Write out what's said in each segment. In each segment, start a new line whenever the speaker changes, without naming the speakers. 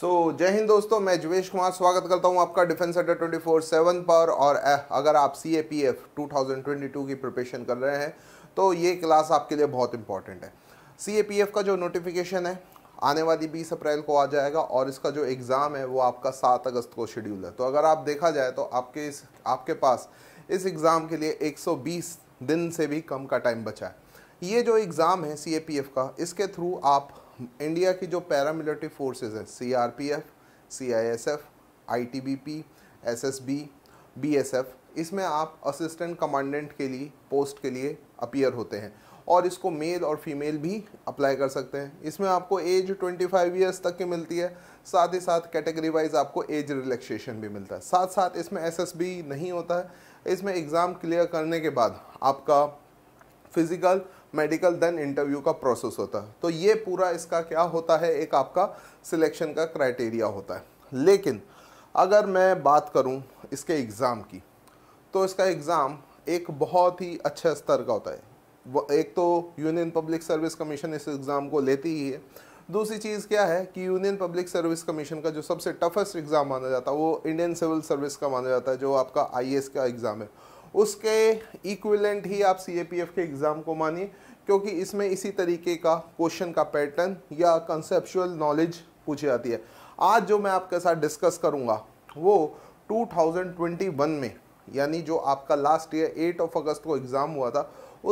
सो so, जय हिंद दोस्तों मैं जुवेश कुमार स्वागत करता हूं आपका डिफेंस अड्डा ट्वेंटी फोर सेवन पर और अगर आप C A P F two thousand twenty two की प्रिपरेशन कर रहे हैं तो ये क्लास आपके लिए बहुत इंपॉर्टेंट है सी ए पी एफ का जो नोटिफिकेशन है आने वाली बीस अप्रैल को आ जाएगा और इसका जो एग्ज़ाम है वो आपका सात अगस्त को शेड्यूल है तो अगर आप देखा जाए तो आपके इस आपके पास इस एग्ज़ाम के लिए एक सौ बीस दिन से भी कम का टाइम बचा है ये जो एग्ज़ाम है सी ए पी एफ का इसके थ्रू आप इंडिया की जो पैरामिलिट्री फोर्सेस हैं C R P F C I S F I T B P S S B B S F इसमें आप असिस्टेंट कमांडेंट के लिए पोस्ट के लिए अपियर होते हैं और इसको मेल और फीमेल भी अप्लाई कर सकते हैं इसमें आपको एज 25 इयर्स तक की मिलती है साथ ही साथ कैटेगरी वाइज आपको एज रिलैक्सेशन भी मिलता है साथ साथ इसमें एसएसबी नहीं होता है इसमें एग्ज़ाम क्लियर करने के बाद आपका फिज़िकल मेडिकल देन इंटरव्यू का प्रोसेस होता है तो ये पूरा इसका क्या होता है एक आपका सिलेक्शन का क्राइटेरिया होता है लेकिन अगर मैं बात करूँ इसके एग्ज़ाम की तो इसका एग्ज़ाम एक बहुत ही अच्छे स्तर का होता है एक तो यूनियन पब्लिक सर्विस कमीशन इस एग्ज़ाम को लेती ही है दूसरी चीज़ क्या है कि यूनियन पब्लिक सर्विस कमीशन का जो सबसे टफेस्ट एग्ज़ाम माना जाता है वो इंडियन सिविल सर्विस का माना जाता है जो आपका आई का एग्ज़ाम है उसके इक्विलेंट ही आप सी के एग्ज़ाम को मानिए क्योंकि इसमें इसी तरीके का क्वेश्चन का पैटर्न या कंसेप्चुअल नॉलेज पूछी जाती है आज जो मैं आपके साथ डिस्कस करूँगा वो 2021 में यानी जो आपका last year eight of August को एग्ज़ाम हुआ था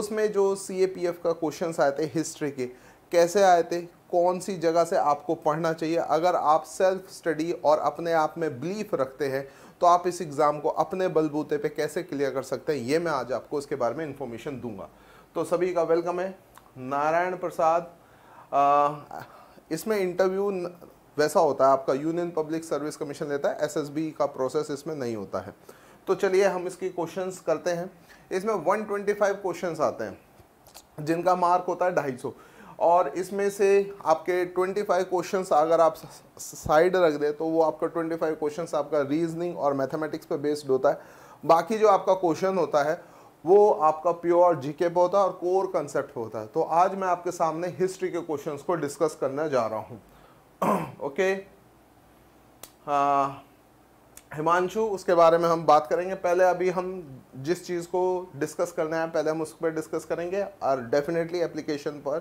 उसमें जो सी का क्वेश्चन आए थे हिस्ट्री के कैसे आए थे कौन सी जगह से आपको पढ़ना चाहिए अगर आप सेल्फ स्टडी और अपने आप में बिलीफ रखते हैं तो आप इस एग्ज़ाम को अपने बलबूते पे कैसे क्लियर कर सकते हैं ये मैं आज आपको इसके बारे में इन्फॉर्मेशन दूंगा तो सभी का वेलकम है नारायण प्रसाद इसमें इंटरव्यू वैसा होता है आपका यूनियन पब्लिक सर्विस कमीशन लेता है एसएसबी का प्रोसेस इसमें नहीं होता है तो चलिए हम इसकी क्वेश्चंस करते हैं इसमें 125 क्वेश्चंस आते हैं जिनका मार्क होता है ढाई और इसमें से आपके 25 क्वेश्चंस अगर आप साइड रख दें तो वो आपका 25 क्वेश्चंस आपका रीजनिंग और मैथमेटिक्स पे बेस्ड होता है बाकी जो आपका क्वेश्चन होता है वो आपका प्योर जीके पे होता है और कोर कंसेप्ट होता है तो आज मैं आपके सामने हिस्ट्री के क्वेश्चंस को डिस्कस करने जा रहा हूँ ओके हाँ। हिमांशु उसके बारे में हम बात करेंगे पहले अभी हम जिस चीज़ को डिस्कस करना है पहले हम उस पर डिस्कस करेंगे और डेफिनेटली एप्लीकेशन पर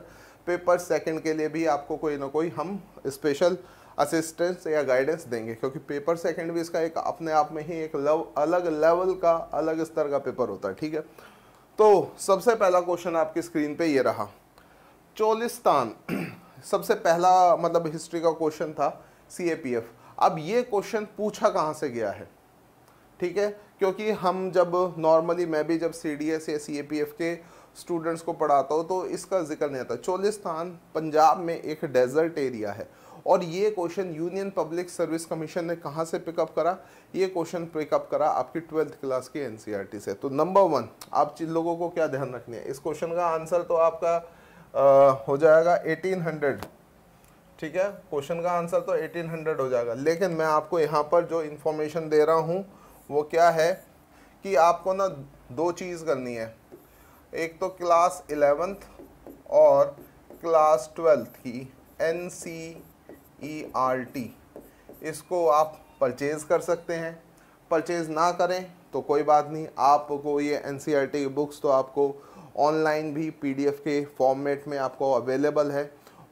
पेपर सेकंड के लिए भी आपको कोई ना कोई हम स्पेशल असिस्टेंस या गाइडेंस देंगे क्योंकि पेपर सेकंड भी इसका एक अपने आप में ही एक लव अलग लेवल का अलग स्तर का पेपर होता है ठीक है तो सबसे पहला क्वेश्चन आपकी स्क्रीन पे ये रहा चोलिस्तान सबसे पहला मतलब हिस्ट्री का क्वेश्चन था सी अब ये क्वेश्चन पूछा कहाँ से गया है ठीक है क्योंकि हम जब नॉर्मली मैं भी जब सी डी एस या सी ए पी एफ के स्टूडेंट्स को पढ़ाता हूँ तो इसका जिक्र नहीं आता चोलिस्तान पंजाब में एक डेजर्ट एरिया है और ये question union public service commission ने कहाँ से पिकअप करा ये क्वेश्चन पिकअप करा आपकी ट्वेल्थ क्लास की एनसीईआरटी e से तो नंबर वन आप लोगों को क्या ध्यान रखनी है इस क्वेश्चन का आंसर तो आपका आ, हो जाएगा 1800 ठीक है क्वेश्चन का आंसर तो 1800 हो जाएगा लेकिन मैं आपको यहाँ पर जो इन्फॉर्मेशन दे रहा हूँ वो क्या है कि आपको ना दो चीज़ करनी है एक तो क्लास इलेवेंथ और क्लास ट्वेल्थ की N C E R T इसको आप परचेज़ कर सकते हैं परचेज़ ना करें तो कोई बात नहीं आपको ये N C R T books तो आपको ऑनलाइन भी पी डी एफ़ के फॉर्मेट में आपको अवेलेबल है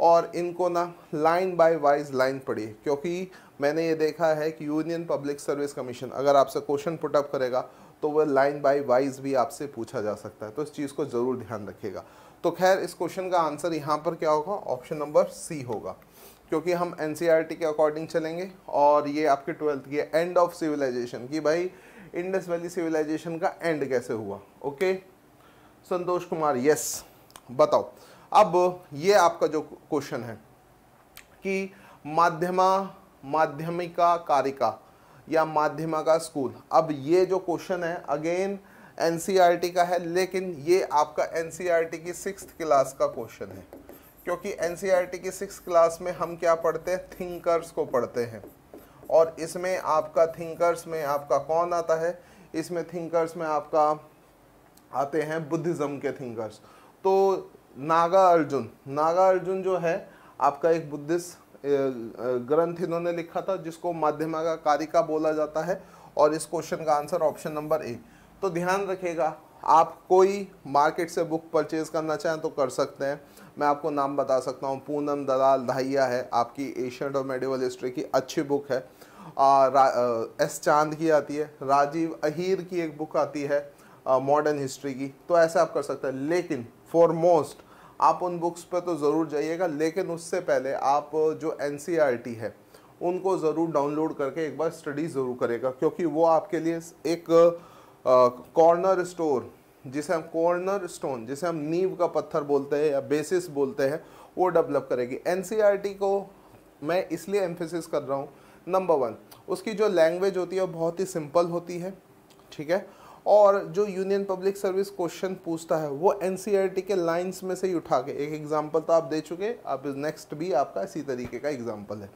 और इनको ना लाइन बाय वाइज लाइन पढ़िए क्योंकि मैंने ये देखा है कि यूनियन पब्लिक सर्विस कमीशन अगर आपसे क्वेश्चन पुटअप करेगा तो वह लाइन बाय वाइज भी आपसे पूछा जा सकता है तो इस चीज़ को ज़रूर ध्यान रखिएगा तो खैर इस क्वेश्चन का आंसर यहाँ पर क्या होगा ऑप्शन नंबर सी होगा क्योंकि हम एन e के अकॉर्डिंग चलेंगे और ये आपके ट्वेल्थ की एंड ऑफ सिविलाइजेशन की भाई इंडस वैली सिविलाइजेशन का एंड कैसे हुआ ओके संतोष कुमार यस बताओ अब ये आपका जो क्वेश्चन है कि माध्यमा माध्यमिका कारिका या माध्यमा का स्कूल अब ये जो क्वेश्चन है अगेन एन e का है लेकिन ये आपका एन e की सिक्स क्लास का क्वेश्चन है क्योंकि एन e की सिक्स क्लास में हम क्या पढ़ते हैं थिंकर्स को पढ़ते हैं और इसमें आपका थिंकर्स में आपका कौन आता है इसमें थिंकर्स में आपका आते हैं बुद्धिज़्म के थिंकर्स तो नागा अर्जुन नागा अर्जुन जो है आपका एक बुद्धिस्ट ग्रंथ इन्होंने लिखा था जिसको माध्यमा का कारिका बोला जाता है और इस क्वेश्चन का आंसर ऑप्शन नंबर ए तो ध्यान रखिएगा आप कोई मार्केट से बुक परचेज करना चाहें तो कर सकते हैं मैं आपको नाम बता सकता हूँ पूनम दलाल दहिया है आपकी एशियंट और मेडिवल हिस्ट्री की अच्छी बुक है एस चांद की आती है राजीव अहीर की एक बुक आती है मॉडर्न हिस्ट्री की तो ऐसे आप कर सकते हैं लेकिन फॉर मोस्ट आप उन बुक्स पर तो ज़रूर जाइएगा लेकिन उससे पहले आप जो एन e है उनको ज़रूर डाउनलोड करके एक बार स्टडी ज़रूर करेगा क्योंकि वो आपके लिए एक कॉर्नर स्टोर जिसे हम कॉर्नर स्टोन जिसे हम नींव का पत्थर बोलते हैं या बेसिस बोलते हैं वो डेवलप करेगी एन e को मैं इसलिए एम्फेसिस कर रहा हूँ नंबर वन उसकी जो लैंग्वेज होती है वो बहुत ही सिंपल होती है ठीक है और जो यूनियन पब्लिक सर्विस क्वेश्चन पूछता है वो एन e के लाइन्स में से ही उठा के एक एग्जाम्पल तो आप दे चुके आप नेक्स्ट भी आपका इसी तरीके का एग्जाम्पल है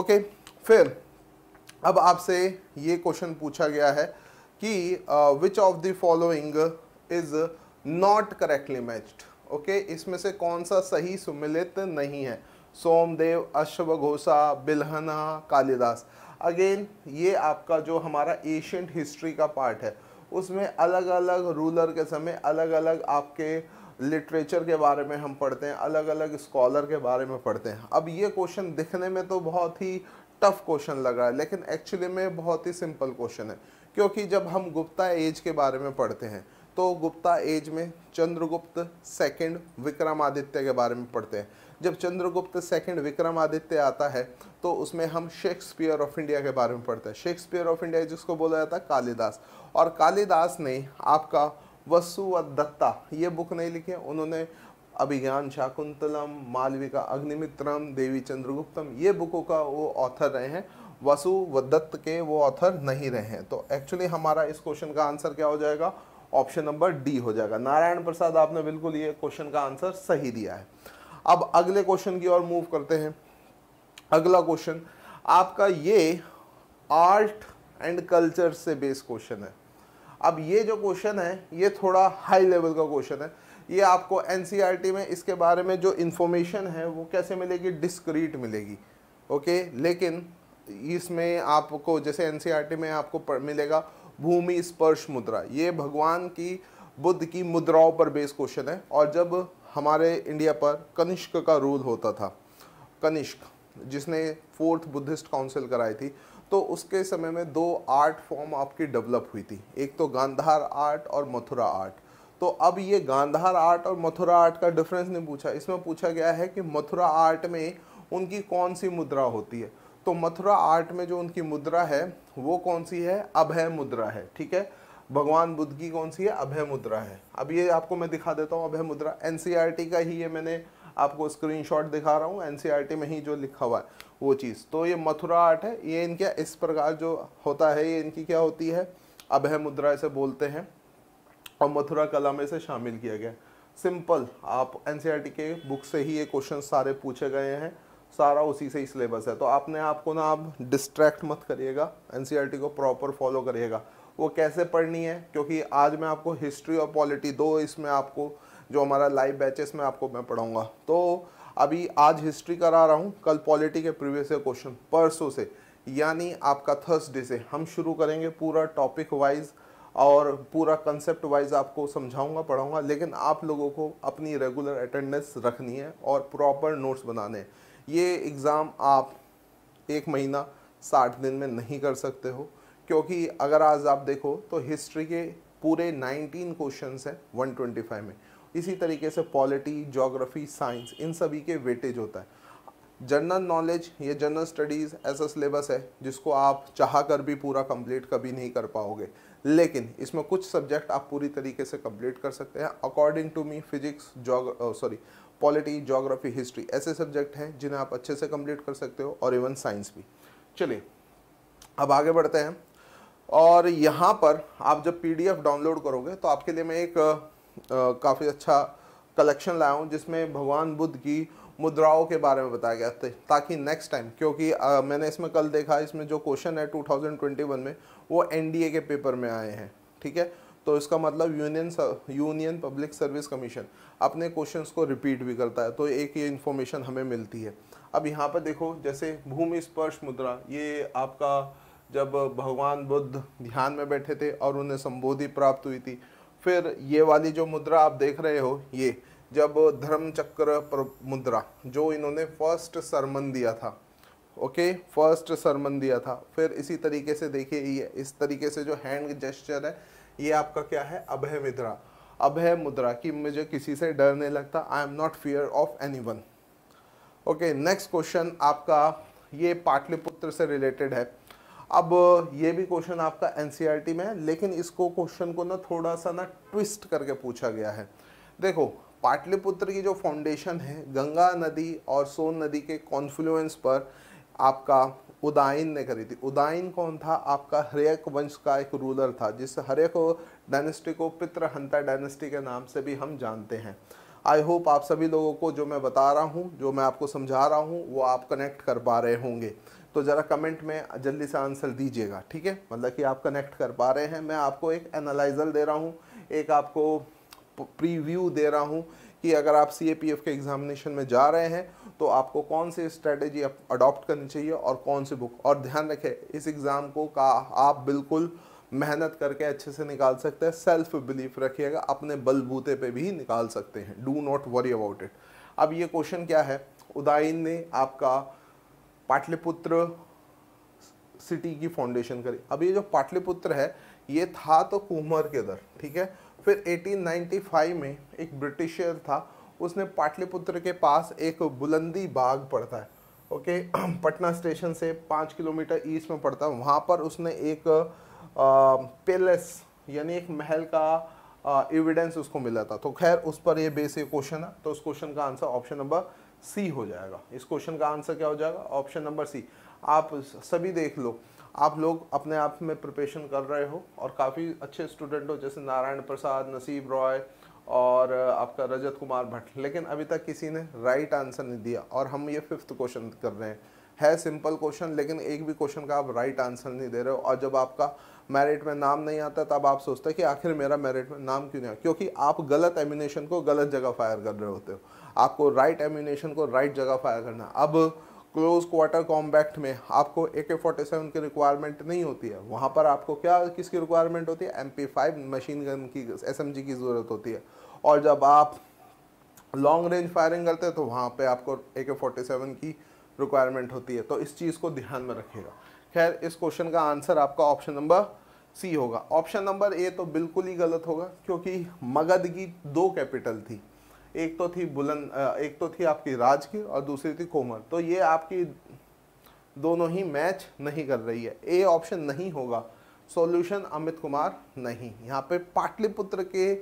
ओके फिर अब आपसे ये क्वेश्चन पूछा गया है कि which of the following is not correctly matched okay इसमें से कौन सा सही सुमिलित नहीं है सोमदेव अश्वघोषा बिलहना कालिदास अगेन ये आपका जो हमारा एशियंट हिस्ट्री का पार्ट है उसमें अलग अलग रूलर के समय अलग अलग आपके लिटरेचर के बारे में हम पढ़ते हैं अलग अलग स्कॉलर के बारे में पढ़ते हैं अब ये क्वेश्चन दिखने में तो बहुत ही टफ क्वेश्चन लग रहा है लेकिन एक्चुअली में बहुत ही सिंपल क्वेश्चन है क्योंकि जब हम गुप्ता एज के बारे में पढ़ते हैं तो गुप्ता एज में चंद्रगुप्त सेकंड विक्रमादित्य के बारे में पढ़ते हैं जब चंद्रगुप्त सेकंड विक्रमादित्य आता है तो उसमें हम शेक्सपियर ऑफ इंडिया के बारे में पढ़ते हैं शेक्सपियर ऑफ इंडिया जिसको बोला जाता है कालिदास और कालिदास ने आपका वसु व दत्ता ये बुक नहीं लिखी है उन्होंने अभिज्ञान शाकुंतलम मालविका अग्निमित्रम देवी चंद्रगुप्तम ये बुकों का वो ऑथर रहे हैं वसु व दत्त के वो ऑथर नहीं रहे हैं तो एक्चुअली हमारा इस क्वेश्चन का आंसर क्या हो जाएगा ऑप्शन नंबर डी हो जाएगा नारायण प्रसाद आपने बिल्कुल ये क्वेश्चन का आंसर सही दिया है अब अगले क्वेश्चन की ओर मूव करते हैं अगला क्वेश्चन आपका ये आर्ट एंड कल्चर से बेस्ड क्वेश्चन है अब ये जो क्वेश्चन है ये थोड़ा हाई लेवल का क्वेश्चन है ये आपको एन e में इसके बारे में जो इन्फॉर्मेशन है वो कैसे मिलेगी डिस्क्रीट मिलेगी ओके लेकिन इसमें आपको जैसे एन e में आपको मिलेगा भूमि स्पर्श मुद्रा ये भगवान की बुद्ध की मुद्राओं पर बेस क्वेश्चन है और जब हमारे इंडिया पर कनिष्क का रूल होता था कनिष्क जिसने फोर्थ बुद्धिस्ट काउंसिल कराई थी तो उसके समय में दो आर्ट फॉर्म आपकी डेवलप हुई थी एक तो गांधार आर्ट और मथुरा आर्ट तो अब ये गांधार आर्ट और मथुरा आर्ट का डिफरेंस नहीं पूछा इसमें पूछा गया है कि मथुरा आर्ट में उनकी कौन सी मुद्रा होती है तो मथुरा आर्ट में जो उनकी मुद्रा है वो कौन सी है अभय मुद्रा है ठीक है भगवान बुद्ध की कौन सी है अभय मुद्रा है अब ये आपको मैं दिखा देता हूँ अभय मुद्रा एन e का ही ये मैंने आपको स्क्रीनशॉट दिखा रहा हूँ एन e में ही जो लिखा हुआ है वो चीज़ तो ये मथुरा आर्ट है ये इनके इस प्रकार जो होता है ये इनकी क्या होती है अभय मुद्रा इसे बोलते हैं और मथुरा कला में इसे शामिल किया गया सिंपल आप एन e के बुक से ही ये क्वेश्चन सारे पूछे गए हैं सारा उसी से ही सिलेबस है तो आपने आपको ना आप डिस्ट्रैक्ट मत करिएगा एन e को प्रॉपर फॉलो करिएगा वो कैसे पढ़नी है क्योंकि आज मैं आपको हिस्ट्री और पॉलिटी दो इसमें आपको जो हमारा लाइव बैचेस में आपको मैं पढ़ाऊँगा तो अभी आज हिस्ट्री करा रहा हूँ कल पॉलिटी के प्रीवियस क्वेश्चन परसों से यानी आपका थर्सडे से हम शुरू करेंगे पूरा टॉपिक वाइज और पूरा कंसेप्ट वाइज आपको समझाऊंगा पढ़ाऊंगा लेकिन आप लोगों को अपनी रेगुलर अटेंडेंस रखनी है और प्रॉपर नोट्स बनाने हैं ये एग्ज़ाम आप एक महीना साठ दिन में नहीं कर सकते हो क्योंकि अगर आज आप देखो तो हिस्ट्री के पूरे 19 क्वेश्चंस हैं 125 में इसी तरीके से पॉलिटी जोग्राफी साइंस इन सभी के वेटेज होता है जनरल नॉलेज या जनरल स्टडीज़ ऐसा सिलेबस है जिसको आप चाह कर भी पूरा कंप्लीट कभी नहीं कर पाओगे लेकिन इसमें कुछ सब्जेक्ट आप पूरी तरीके से कंप्लीट कर सकते हैं अकॉर्डिंग टू मी फिजिक्स जोग सॉरी पॉलिटी जोग्राफी हिस्ट्री ऐसे सब्जेक्ट हैं जिन्हें आप अच्छे से कंप्लीट कर सकते हो और इवन साइंस भी चलिए अब आगे बढ़ते हैं और यहाँ पर आप जब पीडीएफ डाउनलोड करोगे तो आपके लिए मैं एक काफ़ी अच्छा कलेक्शन लाया हूँ जिसमें भगवान बुद्ध की मुद्राओं के बारे में बताया गया था ताकि नेक्स्ट टाइम क्योंकि आ, मैंने इसमें कल देखा इसमें जो क्वेश्चन है 2021 में वो एनडीए के पेपर में आए हैं ठीक है तो इसका मतलब union union public service commission अपने क्वेश्चन को रिपीट भी करता है तो एक ये इन्फॉर्मेशन हमें मिलती है अब यहाँ पर देखो जैसे भूमि स्पर्श मुद्रा ये आपका जब भगवान बुद्ध ध्यान में बैठे थे और उन्हें संबोधि प्राप्त हुई थी फिर ये वाली जो मुद्रा आप देख रहे हो ये जब धर्म चक्र मुद्रा जो इन्होंने फर्स्ट सरमन दिया था ओके फर्स्ट सरमन दिया था फिर इसी तरीके से देखिए ये इस तरीके से जो हैंड जेस्चर है ये आपका क्या है अभय मुद्रा अभय मुद्रा कि मुझे किसी से डर नहीं लगता I am not fear of anyone okay next question आपका ये पाटलिपुत्र से रिलेटेड है अब ये भी क्वेश्चन आपका एन e में है लेकिन इसको क्वेश्चन को ना थोड़ा सा ना ट्विस्ट करके पूछा गया है देखो पाटलिपुत्र की जो फाउंडेशन है गंगा नदी और सोन नदी के कॉन्फ्लुएंस पर आपका उदायन ने करी थी उदायन कौन था आपका हरेक वंश का एक रूलर था जिस हरेक डायनेस्टी को पितृहंता डायनेस्टी के नाम से भी हम जानते हैं आई होप आप सभी लोगों को जो मैं बता रहा हूँ जो मैं आपको समझा रहा हूँ वो आप कनेक्ट कर पा रहे होंगे तो ज़रा कमेंट में जल्दी से आंसर दीजिएगा ठीक है मतलब कि आप कनेक्ट कर पा रहे हैं मैं आपको एक एनालाइज़र दे रहा हूँ एक आपको प्रीव्यू दे रहा हूँ कि अगर आप सी के एग्ज़ामिनेशन में जा रहे हैं तो आपको कौन सी स्ट्रेटेजी अडॉप्ट करनी चाहिए और कौन सी बुक और ध्यान रखें इस एग्ज़ाम को का आप बिल्कुल मेहनत करके अच्छे से निकाल सकते हैं सेल्फ बिलीफ रखिएगा अपने बलबूते पे भी निकाल सकते हैं do not worry about it अब ये क्वेश्चन क्या है उदाइन ने आपका पाटलिपुत्र सिटी की फाउंडेशन करी अब ये जो पाटलिपुत्र है ये था तो कुमर के दर ठीक है फिर 1895 में एक ब्रिटिशर था उसने पाटलिपुत्र के पास एक बुलंदी बाग पड़ता है ओके पटना स्टेशन से पाँच किलोमीटर ईस्ट में पड़ता है वहाँ पर उसने एक पैलेस यानी एक महल का एविडेंस उसको मिला था तो खैर उस पर ये बेसिक क्वेश्चन है तो उस क्वेश्चन का आंसर ऑप्शन नंबर सी हो जाएगा इस क्वेश्चन का आंसर क्या हो जाएगा ऑप्शन नंबर सी आप सभी देख लो आप लोग अपने आप में प्रिपरेशन कर रहे हो और काफ़ी अच्छे स्टूडेंट हो जैसे नारायण प्रसाद नसीब रॉय और आपका रजत कुमार भट्ट लेकिन अभी तक किसी ने राइट आंसर नहीं दिया और हम ये फिफ्थ क्वेश्चन कर रहे हैं है सिंपल क्वेश्चन लेकिन एक भी क्वेश्चन का आप राइट आंसर नहीं दे रहे हो और जब आपका मेरिट में नाम नहीं आता तब आप सोचते हैं कि आखिर मेरा मेरिट में नाम क्यों नहीं आया क्योंकि आप गलत एमिनेशन को गलत जगह फायर कर रहे होते हो आपको राइट एमिनेशन को राइट जगह फायर करना अब क्लोज क्वार्टर कॉम्बैक्ट में आपको ए के फोर्टी सेवन की रिक्वायरमेंट नहीं होती है वहाँ पर आपको क्या किसकी रिक्वायरमेंट होती है M P five machine gun की एस एम जी की ज़रूरत होती है और जब आप लॉन्ग रेंज फायरिंग करते हैं तो वहाँ पर आपको ए के फोर्टी सेवन की रिक्वायरमेंट होती है तो इस चीज़ को ध्यान में रखिएगा खैर इस क्वेश्चन का आंसर आपका ऑप्शन नंबर सी होगा ऑप्शन नंबर ए तो बिल्कुल ही गलत होगा क्योंकि मगध की दो कैपिटल थी एक तो थी बुलंद एक तो थी आपकी राज की और दूसरी थी कोमल तो ये आपकी दोनों ही मैच नहीं कर रही है ए ऑप्शन नहीं होगा सॉल्यूशन अमित कुमार नहीं यहाँ पे पाटलिपुत्र के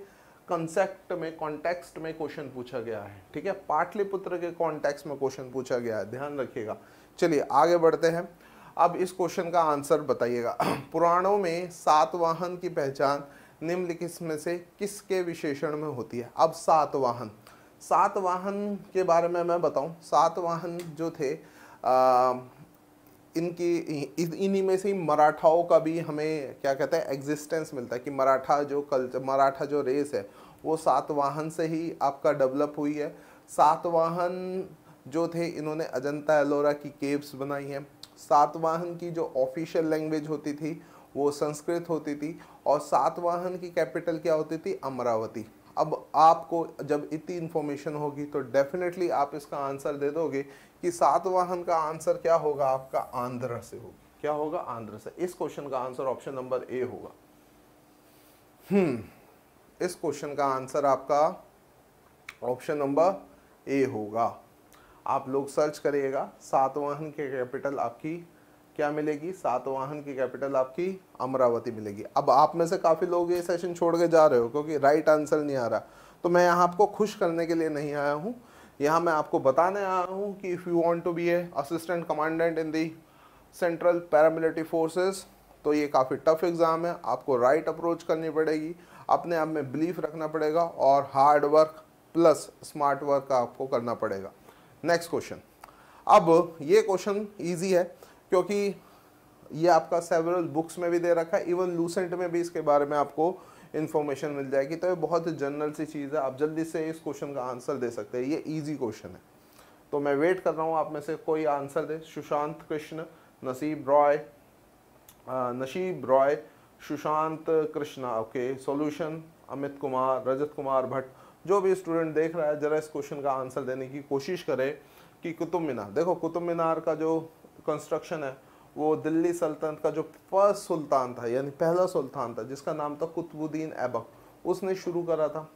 कंसेप्ट में कॉन्टेक्स्ट में क्वेश्चन पूछा गया है ठीक है पाटलिपुत्र के कॉन्टेक्स्ट में क्वेश्चन पूछा गया है ध्यान रखिएगा चलिए आगे बढ़ते हैं अब इस क्वेश्चन का आंसर बताइएगा पुराणों में सातवाहन की पहचान निम्नलिखित में से किसके विशेषण में होती है अब सात वाहन सात वाहन के बारे में मैं बताऊं वाहन जो थे आ, इनकी इन्हीं में से ही मराठाओं का भी हमें क्या कहते हैं एग्जिस्टेंस मिलता है कि मराठा जो कल्चर मराठा जो रेस है वो सात वाहन से ही आपका डेवलप हुई है सात वाहन जो थे इन्होंने अजंता एलोरा की केव्स बनाई हैं सात वाहन की जो ऑफिशियल लैंग्वेज होती थी वो संस्कृत होती थी और सातवाहन की कैपिटल क्या होती थी अमरावती अब आपको जब इतनी इन्फॉर्मेशन होगी तो डेफिनेटली आप इसका आंसर दे दोगे कि सातवाहन का आंसर क्या होगा आपका आंध्र से होगा क्या होगा आंध्र से इस क्वेश्चन का आंसर ऑप्शन नंबर ए होगा हम्म इस क्वेश्चन का आंसर आपका ऑप्शन नंबर ए होगा आप लोग सर्च करिएगा सातवाहन के कैपिटल आपकी क्या मिलेगी सातवाहन की कैपिटल आपकी अमरावती मिलेगी अब आप में से काफ़ी लोग ये सेशन छोड़ के जा रहे हो क्योंकि राइट आंसर नहीं आ रहा तो मैं यहाँ आपको खुश करने के लिए नहीं आया हूँ यहाँ मैं आपको बताने आया हूँ कि if you want to be a assistant commandant in the central paramilitary forces तो ये काफ़ी टफ एग्ज़ाम है आपको राइट अप्रोच करनी पड़ेगी अपने आप में बिलीफ रखना पड़ेगा और hard work plus smart work आपको करना पड़ेगा नेक्स्ट क्वेश्चन अब ये क्वेश्चन ईजी है क्योंकि ये आपका सेवरल बुक्स में भी दे रखा है इवन लूसेंट में भी इसके बारे में आपको इन्फॉर्मेशन मिल जाएगी तो ये बहुत जनरल सी चीज़ है आप जल्दी से इस क्वेश्चन का आंसर दे सकते हैं ये ईजी क्वेश्चन है तो मैं वेट कर रहा हूँ आप में से कोई आंसर दे सुशांत कृष्ण नसीब रॉय नसीब रॉय सुशांत कृष्णा ओके सॉल्यूशन अमित कुमार रजत कुमार भट्ट जो भी स्टूडेंट देख रहा है ज़रा इस क्वेश्चन का आंसर देने की कोशिश करे कि कुतुब मीनार देखो कुतुब मीनार का जो कंस्ट्रक्शन है वो दिल्ली सल्तनत का जो फर्स्ट सुल्तान था यानी पहला सुल्तान था जिसका नाम था कुतुबुद्दीन ऐबक उसने शुरू करा था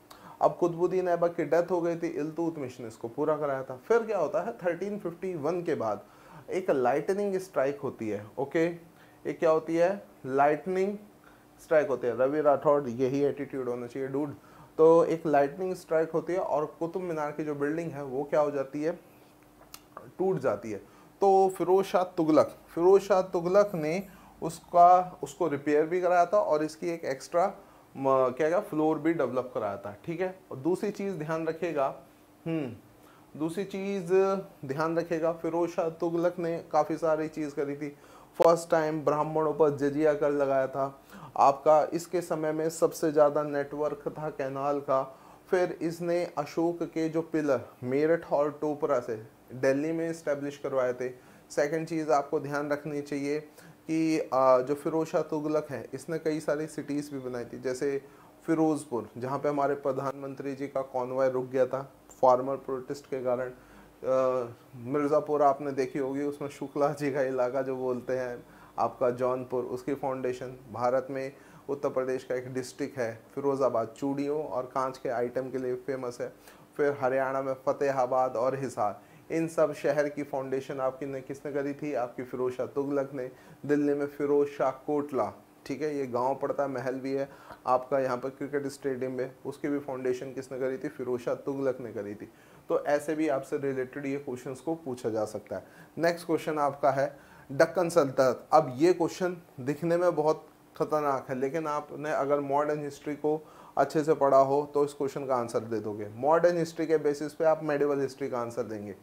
अब कुतुबुद्दीन ऐबक की डेथ हो गई थी इल्तुतमिश मिशन इसको पूरा कराया था फिर क्या होता है 1351 के बाद एक लाइटनिंग स्ट्राइक होती है ओके ये क्या होती है लाइटनिंग स्ट्राइक होती है रवि राठौड़ यही एटीट्यूड होना चाहिए डूड तो एक लाइटनिंग स्ट्राइक होती है और कुतुब मीनार की जो बिल्डिंग है वो क्या हो जाती है टूट जाती है तो फिरोज शाह तुगलक फिरोज शाह तुगलक ने उसका उसको रिपेयर भी कराया था और इसकी एक एक्स्ट्रा क्या क्या फ्लोर भी डेवलप कराया था ठीक है और दूसरी चीज़ ध्यान रखेगा हम्म, दूसरी चीज़ ध्यान रखेगा फिरोज शाह तुगलक ने काफ़ी सारी चीज़ करी थी फर्स्ट टाइम ब्राह्मणों पर जजिया कर लगाया था आपका इसके समय में सबसे ज़्यादा नेटवर्क था कैनाल का फिर इसने अशोक के जो पिलर मेरठ और टोपरा से दिल्ली में इस्टेब्लिश करवाए थे सेकंड चीज़ आपको ध्यान रखनी चाहिए कि जो फिरोज शाह तुगलक है इसने कई सारी सिटीज़ भी बनाई थी जैसे फिरोज़पुर जहाँ पे हमारे प्रधानमंत्री जी का कॉन्वॉय रुक गया था फार्मर प्रोटेस्ट के कारण मिर्ज़ापुर आपने देखी होगी उसमें शुक्ला जी का इलाका जो बोलते हैं आपका जौनपुर उसकी फाउंडेशन भारत में उत्तर प्रदेश का एक डिस्ट्रिक्ट है फिरोज़ाबाद चूड़ियों और कांच के आइटम के लिए फेमस है फिर हरियाणा में फतेहाबाद और हिसार इन सब शहर की फाउंडेशन आपकी ने किसने करी थी आपकी फिरोज शाह तुगलक ने दिल्ली में फिरोज शाह कोटला ठीक है ये गांव पड़ता है महल भी है आपका यहाँ पर क्रिकेट स्टेडियम है उसकी भी फाउंडेशन किसने करी थी फिरोज शाह तुगलक ने करी थी तो ऐसे भी आपसे रिलेटेड ये क्वेश्चन को पूछा जा सकता है नेक्स्ट क्वेश्चन आपका है डक्कन सल्तनत अब ये क्वेश्चन दिखने में बहुत खतरनाक है लेकिन आपने अगर मॉडर्न हिस्ट्री को अच्छे से पढ़ा हो तो इस क्वेश्चन का आंसर दे दोगे मॉडर्न हिस्ट्री के बेसिस पे आप मेडिवल हिस्ट्री का आंसर देंगे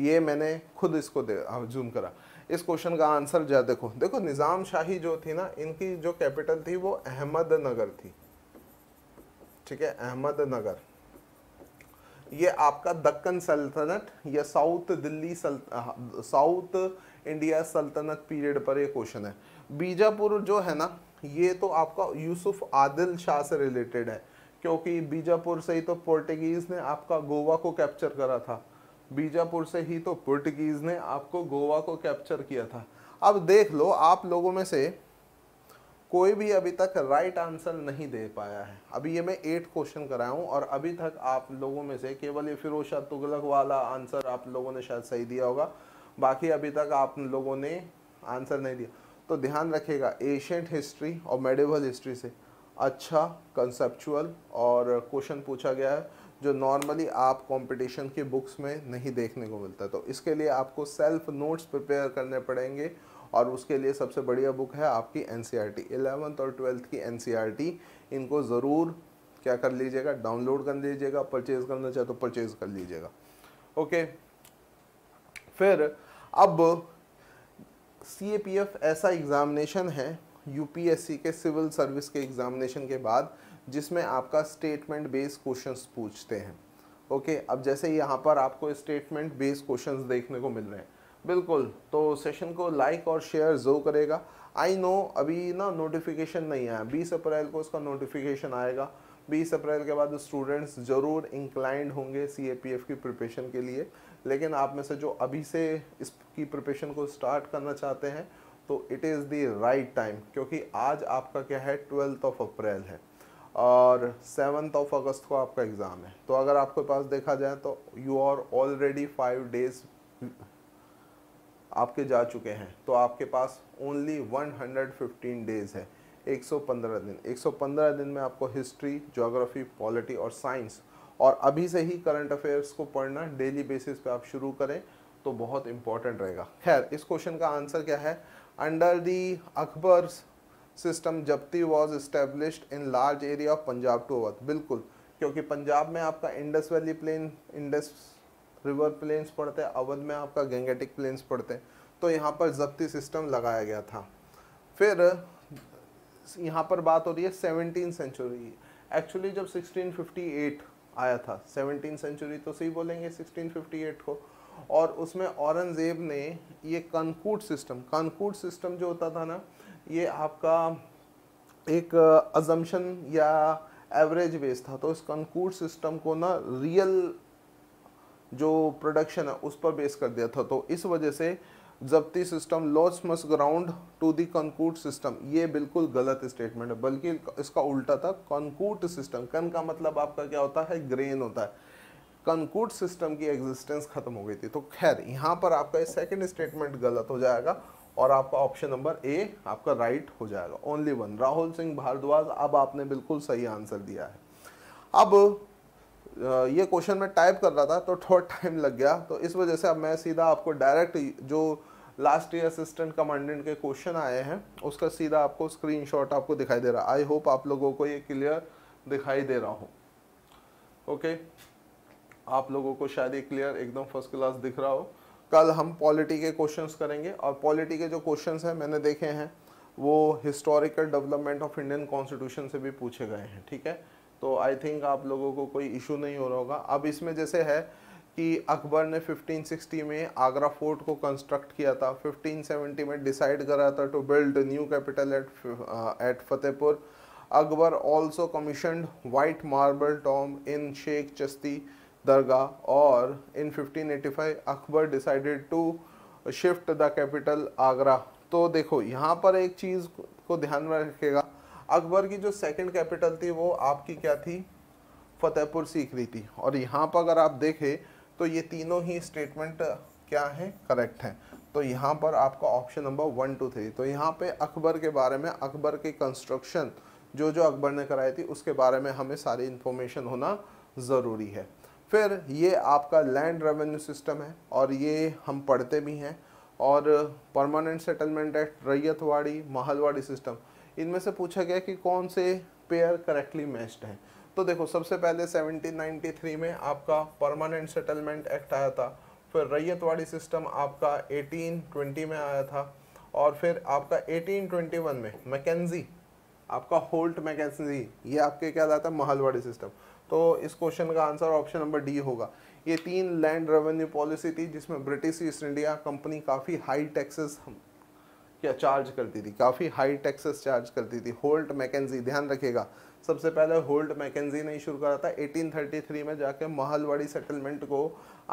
ये मैंने खुद इसको दे जूम हाँ, करा इस क्वेश्चन का आंसर जा देखो देखो निज़ाम शाही जो थी ना इनकी जो कैपिटल थी वो अहमदनगर थी ठीक है अहमदनगर ये आपका दक्कन सल्तनत या साउथ दिल्ली हाँ, साउथ इंडिया सल्तनत पीरियड पर ये क्वेश्चन है बीजापुर जो है ना ये तो आपका यूसुफ आदिल शाह से रिलेटेड है क्योंकि बीजापुर से ही तो पोर्टुगीज़ ने आपका गोवा को कैप्चर करा था बीजापुर से ही तो पुर्टुगीज ने आपको गोवा को कैप्चर किया था अब देख लो आप लोगों में से कोई भी अभी तक राइट आंसर नहीं दे पाया है अभी ये मैं एट क्वेश्चन कराया हूँ और अभी तक आप लोगों में से केवल ये फिरोज शाह तुगलक वाला आंसर आप लोगों ने शायद सही दिया होगा बाकी अभी तक आप लोगों ने आंसर नहीं दिया तो ध्यान रखिएगा एशियंट हिस्ट्री और मेडिवल हिस्ट्री से अच्छा कंसेप्चुअल और क्वेश्चन पूछा गया है जो नॉर्मली आप कंपटीशन की बुक्स में नहीं देखने को मिलता तो इसके लिए आपको सेल्फ नोट्स प्रिपेयर करने पड़ेंगे और उसके लिए सबसे बढ़िया बुक है आपकी N C R T eleventh और ट्वेल्थ की एन सी आर टी इनको ज़रूर क्या कर लीजिएगा डाउनलोड कर लीजिएगा परचेज़ करना चाहे तो परचेज़ कर लीजिएगा ओके फिर अब सी ए पी एफ ऐसा एग्ज़ामिनेशन है यूपीएससी के सिविल सर्विस के एग्ज़ामिनेशन के बाद जिसमें आपका स्टेटमेंट बेस्ड क्वेश्चन पूछते हैं ओके अब जैसे यहाँ पर आपको स्टेटमेंट बेस्ड क्वेश्चन देखने को मिल रहे हैं बिल्कुल तो सेशन को लाइक और शेयर जो करेगा आई नो अभी ना नोटिफिकेशन नहीं आया बीस अप्रैल को उसका नोटिफिकेशन आएगा बीस अप्रैल के बाद स्टूडेंट्स ज़रूर इंक्लाइंड होंगे सी की प्रिपरेशन के लिए लेकिन आप में से जो अभी से इसकी प्रिपरेशन को स्टार्ट करना चाहते हैं तो it is the right time क्योंकि आज आपका क्या है ट्वेल्थ ऑफ अप्रैल है और सेवन्थ ऑफ अगस्त को आपका एग्ज़ाम है तो अगर आपके पास देखा जाए तो you are already five days आपके जा चुके हैं तो आपके पास only one hundred fifteen days है 115 दिन 115 दिन में आपको हिस्ट्री जोग्राफी पॉलिटी और साइंस और अभी से ही करंट अफेयर्स को पढ़ना डेली बेसिस पे आप शुरू करें तो बहुत इम्पॉर्टेंट रहेगा खैर इस क्वेश्चन का आंसर क्या है अंडर दी अकबर्स सिस्टम जबती was established in large area of Punjab to Awadh बिल्कुल क्योंकि पंजाब में आपका Indus valley plain Indus river plains पड़ते हैं अवध में आपका गेंगेटिक प्लेन्स पड़ते हैं तो यहाँ पर जब्ती सिस्टम लगाया गया था फिर यहाँ पर बात हो रही है सेवनटीन सेंचुरी एक्चुअली जब 1658 आया था सेवनटीन सेंचुरी तो सही बोलेंगे 1658 को और उसमें औरंगज़ेब ने ये कनकूट सिस्टम कनकूट सिस्टम जो होता था ना ये आपका एक अजम्पन या एवरेज बेस था तो इस कंकूट सिस्टम को ना रियल जो प्रोडक्शन है उस पर बेस कर दिया था तो इस वजह से जब्ती system lost ground to the कंकूट सिस्टम ये बिल्कुल गलत स्टेटमेंट है बल्कि इसका उल्टा था कंकूट सिस्टम कन का मतलब आपका क्या होता है ग्रेन होता है कंकूट सिस्टम की एग्जिस्टेंस खत्म हो गई थी तो खैर यहाँ पर आपका सेकेंड स्टेटमेंट गलत हो जाएगा और आपका ऑप्शन नंबर ए आपका राइट हो जाएगा ओनली वन राहुल सिंह भारद्वाज अब आपने बिल्कुल सही आंसर दिया है अब ये क्वेश्चन मैं टाइप कर रहा था तो थोड़ा टाइम लग गया तो इस वजह से अब मैं सीधा आपको डायरेक्ट जो लास्ट ईयर असिस्टेंट कमांडेंट के क्वेश्चन आए हैं उसका सीधा आपको स्क्रीनशॉट आपको दिखाई दे रहा आई होप आप लोगों को ये क्लियर दिखाई दे रहा हूँ ओके okay? आप लोगों को शायद ये क्लियर एकदम फर्स्ट क्लास दिख रहा हो कल हम पॉलिटी के क्वेश्चंस करेंगे और पॉलिटी के जो क्वेश्चंस हैं मैंने देखे हैं वो historical development of Indian constitution से भी पूछे गए हैं ठीक है तो आई थिंक आप लोगों को कोई इशू नहीं हो रहा होगा अब इसमें जैसे है कि अकबर ने 1560 में आगरा फोर्ट को कंस्ट्रक्ट किया था 1570 में डिसाइड करा था to build new capital at at Fatehpur Akbar also commissioned white marble tomb in Sheikh Chishti dargah और in 1585 Akbar decided to shift the capital Agra तो देखो यहाँ पर एक चीज़ को ध्यान में रखेगा अकबर की जो सेकंड कैपिटल थी वो आपकी क्या थी फतेहपुर सीकरी थी और यहाँ पर अगर आप देखें तो ये तीनों ही स्टेटमेंट क्या है करेक्ट है तो यहाँ पर आपका option number one two three तो यहाँ पे अकबर के बारे में अकबर की कंस्ट्रक्शन जो जो अकबर ने कराई थी उसके बारे में हमें सारी इन्फॉर्मेशन होना ज़रूरी है फिर ये आपका लैंड रेवेन्यू सिस्टम है और ये हम पढ़ते भी हैं और permanent settlement act ryotwari mahalwari system इनमें से पूछा गया कि कौन से पेयर करेक्टली मैच्ड हैं तो देखो सबसे पहले 1793 में आपका परमानेंट सेटलमेंट एक्ट आया था फिर रैयतवाड़ी सिस्टम आपका 1820 में आया था और फिर आपका 1821 में मैकेजी आपका होल्ट मैकेजी ये आपके क्या जाता है महलवाड़ी सिस्टम तो इस क्वेश्चन का आंसर ऑप्शन नंबर डी होगा ये तीन लैंड रेवेन्यू पॉलिसी थी जिसमें ब्रिटिश ईस्ट इंडिया कंपनी काफ़ी हाई टैक्सेस क्या चार्ज करती थी काफ़ी हाई टैक्सेस चार्ज करती थी होल्ट मैकेजी ध्यान रखिएगा सबसे पहले होल्ट मैकेजी ने शुरू करा था 1833 में जाके महलवाड़ी सेटलमेंट को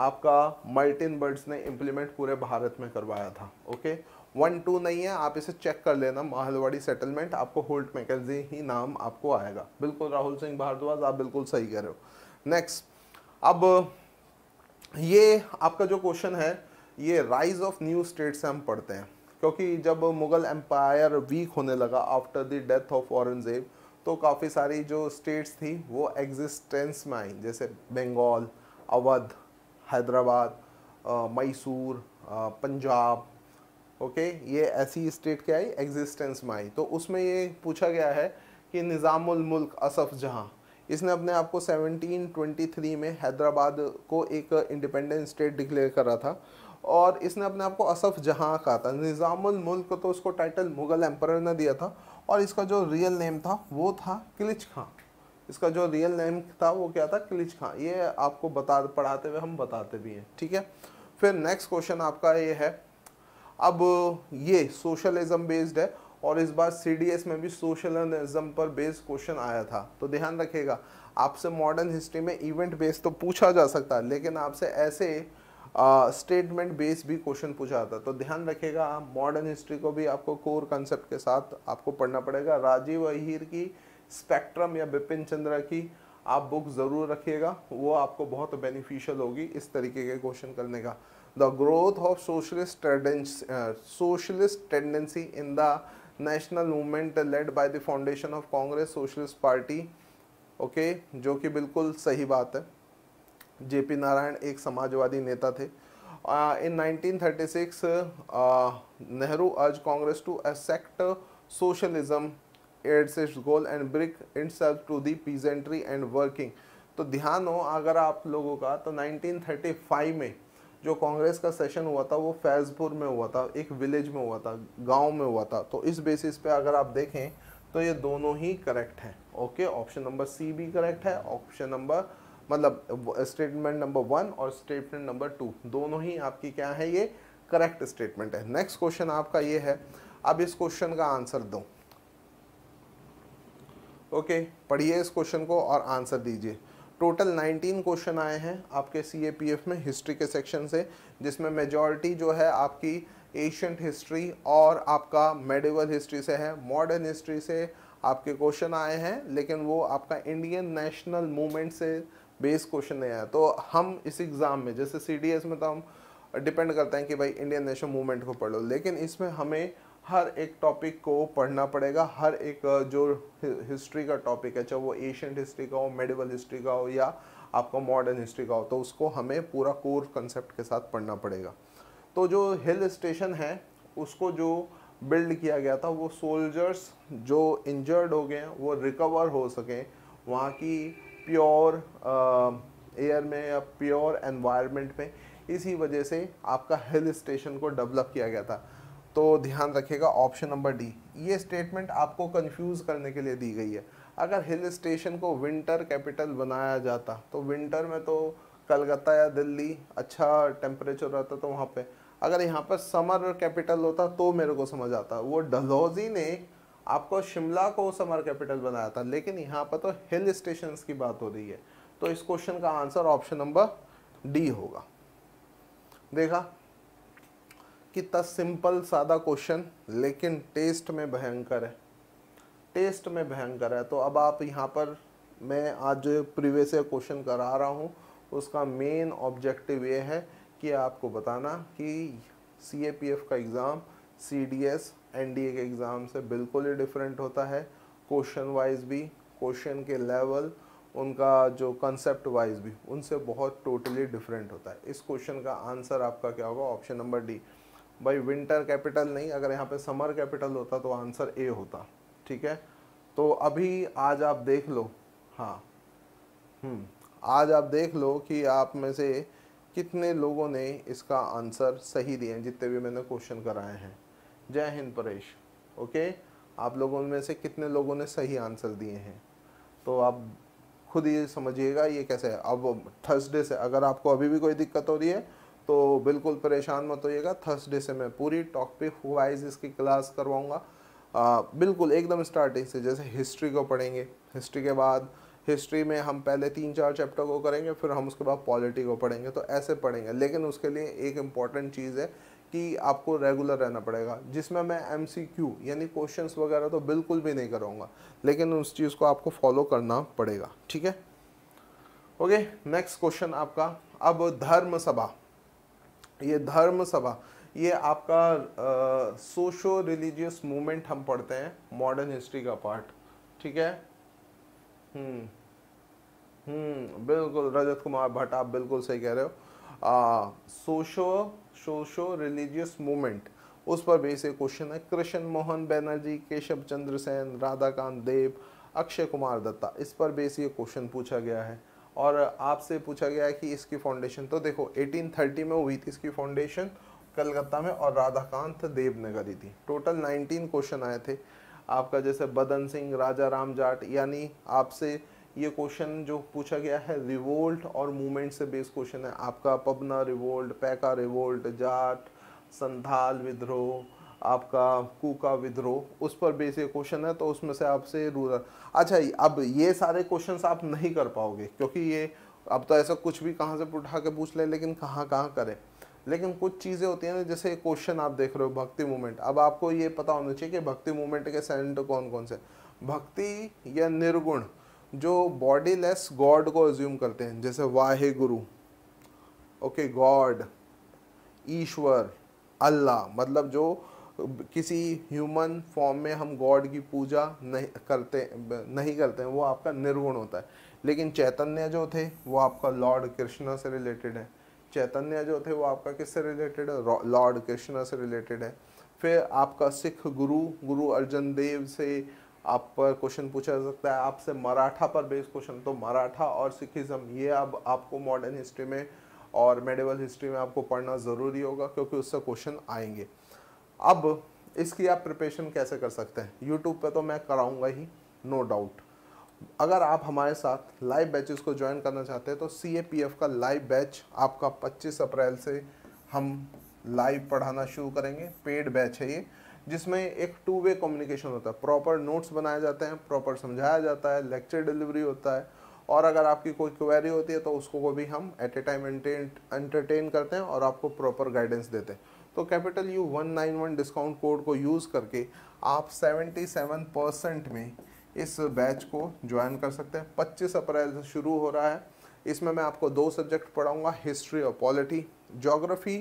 आपका मल्टिन बर्ड्स ने इम्प्लीमेंट पूरे भारत में करवाया था ओके वन टू नहीं है आप इसे चेक कर लेना महलवाड़ी सेटलमेंट आपको होल्ट मैकेजी ही नाम आपको आएगा बिल्कुल राहुल सिंह भारद्वाज आप बिल्कुल सही कह रहे हो नेक्स्ट अब ये आपका जो क्वेश्चन है ये राइज ऑफ न्यू स्टेट से हम पढ़ते हैं क्योंकि जब मुग़ल एम्पायर वीक होने लगा after the death of Aurangzeb तो काफ़ी सारी जो स्टेट्स थी वो एग्जिस्टेंस में आई जैसे बंगाल अवध हैदराबाद मैसूर पंजाब ओके ये ऐसी स्टेट क्या आई एग्जिस्टेंस में आई तो उसमें ये पूछा गया है कि निज़ामुल मुल्क असफ़ जहाँ इसने अपने आप को 1723 में हैदराबाद को एक इंडिपेंडेंट स्टेट डिक्लेयर करा था और इसने अपने आप को असफ़ जहाँ कहा था निज़ामुल मुल्क तो उसको टाइटल मुग़ल एम्पर ने दिया था और इसका जो रियल नेम था वो था किलिच खां इसका जो रियल नेम था वो क्या था किलिच खां ये आपको बता पढ़ाते हुए हम बताते भी हैं ठीक है फिर नेक्स्ट क्वेश्चन आपका ये है अब ये सोशलिज्म बेस्ड है और इस बार सी में भी सोशलिज्म पर बेस्ड क्वेश्चन आया था तो ध्यान रखिएगा आपसे मॉडर्न हिस्ट्री में इवेंट बेस्ड तो पूछा जा सकता है लेकिन आपसे ऐसे स्टेटमेंट बेस्ड भी क्वेश्चन पूछा जाता है तो ध्यान रखिएगा मॉडर्न हिस्ट्री को भी आपको कोर कंसेप्ट के साथ आपको पढ़ना पड़ेगा राजीव अहिर की स्पेक्ट्रम या बिपिन चंद्रा की आप बुक ज़रूर रखिएगा वो आपको बहुत बेनिफिशियल होगी इस तरीके के क्वेश्चन करने का the growth of socialist, tendency, uh, socialist tendency in the national movement led by the foundation of Congress socialist party okay जो कि बिल्कुल सही बात है जेपी नारायण एक समाजवादी नेता थे इन uh, 1936 Nehru urged Congress to accept socialism as its goal and bring itself to the peasantry and working तो ध्यान हो अगर आप लोगों का तो 1935 में जो कांग्रेस का सेशन हुआ था वो फैज़पुर में हुआ था एक विलेज में हुआ था गांव में हुआ था तो इस बेसिस पे अगर आप देखें तो ये दोनों ही करेक्ट हैं ओके ऑप्शन नंबर सी भी करेक्ट है ऑप्शन नंबर मतलब स्टेटमेंट नंबर वन और स्टेटमेंट नंबर टू दोनों ही आपकी क्या है ये करेक्ट स्टेटमेंट है नेक्स्ट क्वेश्चन आपका ये है अब इस क्वेश्चन का आंसर दो ओके पढ़िए इस क्वेश्चन को और आंसर दीजिए टोटल 19 क्वेश्चन आए हैं आपके सी में हिस्ट्री के सेक्शन से जिसमें मेजॉरिटी जो है आपकी एशियंट हिस्ट्री और आपका मेडिवल हिस्ट्री से है मॉडर्न हिस्ट्री से आपके क्वेश्चन आए हैं लेकिन वो आपका इंडियन नेशनल मूवमेंट से बेस क्वेश्चन नहीं आया तो हम इस एग्ज़ाम में जैसे सी में तो हम डिपेंड करते हैं कि भाई इंडियन नेशनल मूवमेंट को पढ़ लो लेकिन इसमें हमें हर एक टॉपिक को पढ़ना पड़ेगा हर एक जो हिस्ट्री का टॉपिक है चाहे वो एशियंट हिस्ट्री का हो मेडिवल हिस्ट्री का हो या आपका मॉडर्न हिस्ट्री का हो तो उसको हमें पूरा कोर कंसेप्ट के साथ पढ़ना पड़ेगा तो जो हिल स्टेशन है उसको जो बिल्ड किया गया था वो सोल्जर्स जो इंजर्ड हो गए हैं वो रिकवर हो सकें वहाँ की प्योर एयर में या प्योर एनवायरनमेंट में इसी वजह से आपका हिल स्टेशन को डेवलप किया गया था तो ध्यान रखिएगा ऑप्शन नंबर डी ये स्टेटमेंट आपको कंफ्यूज करने के लिए दी गई है अगर हिल स्टेशन को विंटर कैपिटल बनाया जाता तो विंटर में तो कलकत्ता या दिल्ली अच्छा टेम्परेचर रहता तो वहाँ पे अगर यहाँ पर समर कैपिटल होता तो मेरे को समझ आता वो डलहौजी ने आपको शिमला को समर कैपिटल बनाया था लेकिन यहाँ पर तो हिल स्टेशन की बात हो रही है तो इस क्वेश्चन का आंसर ऑप्शन नंबर डी होगा देखा कितना सिंपल सादा क्वेश्चन लेकिन टेस्ट में भयंकर है टेस्ट में भयंकर है तो अब आप यहाँ पर मैं आज जो प्रीवियस क्वेश्चन करा रहा हूँ उसका मेन ऑब्जेक्टिव ये है कि आपको बताना कि सी का exam C D S N D A के एग्ज़ाम से बिल्कुल ही डिफरेंट होता है क्वेश्चन वाइज भी क्वेश्चन के लेवल उनका जो कंसेप्ट वाइज भी उनसे बहुत टोटली डिफरेंट होता है इस क्वेश्चन का आंसर आपका क्या होगा ऑप्शन नंबर डी भाई विंटर कैपिटल नहीं अगर यहाँ पे समर कैपिटल होता तो आंसर ए होता ठीक है तो अभी आज आप देख लो हाँ हम्म, आज आप देख लो कि आप में से कितने लोगों ने इसका आंसर सही दिए हैं जितने भी मैंने क्वेश्चन कराए हैं जय हिंद परेश ओके आप लोगों में से कितने लोगों ने सही आंसर दिए हैं तो आप खुद ये समझिएगा ये कैसे है अब थर्सडे से अगर आपको अभी भी कोई दिक्कत हो रही है तो बिल्कुल परेशान मत होइएगा थर्सडे से मैं पूरी टॉपिक वाइज इसकी क्लास करवाऊँगा बिल्कुल एकदम स्टार्टिंग से जैसे हिस्ट्री को पढ़ेंगे हिस्ट्री के बाद हिस्ट्री में हम पहले तीन चार चैप्टर को करेंगे फिर हम उसके बाद पॉलिटी को पढ़ेंगे तो ऐसे पढ़ेंगे लेकिन उसके लिए एक इम्पॉर्टेंट चीज़ है कि आपको रेगुलर रहना पड़ेगा जिसमें मैं एम यानी क्वेश्चन वगैरह तो बिल्कुल भी नहीं करूँगा लेकिन उस चीज़ को आपको फॉलो करना पड़ेगा ठीक है ओके नेक्स्ट क्वेश्चन आपका अब धर्म सभा ये धर्म सभा ये आपका सोशो रिलीजियस मूवमेंट हम पढ़ते हैं मॉडर्न हिस्ट्री का पार्ट ठीक है हम्म हम्म बिल्कुल रजत कुमार भट्ट आप बिल्कुल सही कह रहे हो सोशो सोशो रिलीजियस मूवमेंट उस पर बेसिक क्वेश्चन है कृष्ण मोहन बैनर्जी केशव चंद्र सेन राधाकांत देव अक्षय कुमार दत्ता इस पर बेस ये क्वेश्चन पूछा गया है और आपसे पूछा गया है कि इसकी फाउंडेशन तो देखो 1830 में हुई थी इसकी फाउंडेशन कलकत्ता में और राधाकांत देव ने करी थी टोटल 19 क्वेश्चन आए थे आपका जैसे बदन सिंह राजा राम जाट यानी आपसे ये क्वेश्चन जो पूछा गया है रिवोल्ट और मूवमेंट से बेस्ड क्वेश्चन है आपका पबना रिवोल्ट पैका रिवोल्ट जाट संथाल विद्रोह आपका कू का विद्रोह उस पर बेस ये क्वेश्चन है तो उसमें से आपसे रूरल अच्छा अब ये सारे क्वेश्चन आप नहीं कर पाओगे क्योंकि ये अब तो ऐसा कुछ भी कहाँ से उठा के पूछ लें लेकिन कहाँ कहाँ करें लेकिन कुछ चीज़ें होती हैं जैसे क्वेश्चन आप देख रहे हो भक्ति मूवमेंट अब आपको ये पता होना चाहिए कि भक्ति मूवमेंट के सेंटर कौन कौन से भक्ति या निर्गुण जो बॉडीलेस गॉड को एज्यूम करते हैं जैसे वाहे गुरु ओके गॉड ईश्वर अल्लाह मतलब जो किसी ह्यूमन फॉर्म में हम गॉड की पूजा नहीं करते नहीं करते हैं वो आपका निर्गुण होता है लेकिन चैतन्य जो थे वो आपका लॉर्ड कृष्णा से रिलेटेड है चैतन्य जो थे वो आपका किससे रिलेटेड है लॉर्ड कृष्णा से रिलेटेड है फिर आपका सिख गुरु गुरु अर्जन देव से आप पर क्वेश्चन पूछा जा सकता है आपसे मराठा पर बेस्ड क्वेश्चन तो मराठा और सिखिज़म ये अब आपको मॉडर्न हिस्ट्री में और मेडिवल हिस्ट्री में आपको पढ़ना ज़रूरी होगा क्योंकि उससे क्वेश्चन आएंगे अब इसकी आप प्रिपरेशन कैसे कर सकते हैं यूट्यूब पे तो मैं कराऊंगा ही नो डाउट अगर आप हमारे साथ लाइव बैचेस को ज्वाइन करना चाहते हैं तो सी का लाइव बैच आपका 25 अप्रैल से हम लाइव पढ़ाना शुरू करेंगे पेड बैच है ये जिसमें एक टू वे कम्युनिकेशन होता है प्रॉपर नोट्स बनाए जाते हैं प्रॉपर समझाया जाता है लेक्चर डिलीवरी होता है और अगर आपकी कोई क्वेरी होती है तो उसको को भी हम एट ए टाइम एंटरटेन करते हैं और आपको प्रॉपर गाइडेंस देते हैं तो capital U one nine one discount code को यूज़ करके आप सेवेंटी सेवन परसेंट में इस बैच को ज्वाइन कर सकते हैं पच्चीस अप्रैल से शुरू हो रहा है इसमें मैं आपको दो सब्जेक्ट पढ़ाऊँगा हिस्ट्री और पॉलिटी जोग्राफ़ी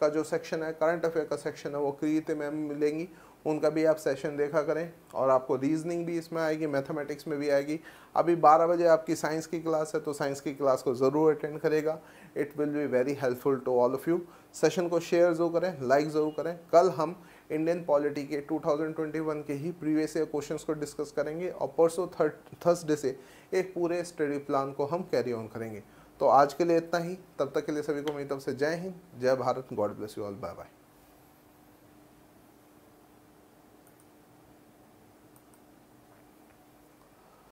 का जो सेक्शन है करंट अफेयर का सेक्शन है वो क्रीते मैम मिलेंगी उनका भी आप सेशन देखा करें और आपको रीजनिंग भी इसमें आएगी मैथमेटिक्स में भी आएगी अभी 12 बजे आपकी साइंस की क्लास है तो साइंस की क्लास को ज़रूर अटेंड करेगा it will be very helpful to all of you session को शेयर जरूर करें लाइक ज़रूर करें कल हम इंडियन पॉलिटी के 2021 के ही प्रीवियस ईयर क्वेश्चंस को डिस्कस करेंगे और परसों थर्सडे से एक पूरे स्टडी प्लान को हम कैरी ऑन करेंगे तो आज के लिए इतना ही तब तक के लिए सभी को मेरी तरफ से जय हिंद जय Bharat God bless you all bye bye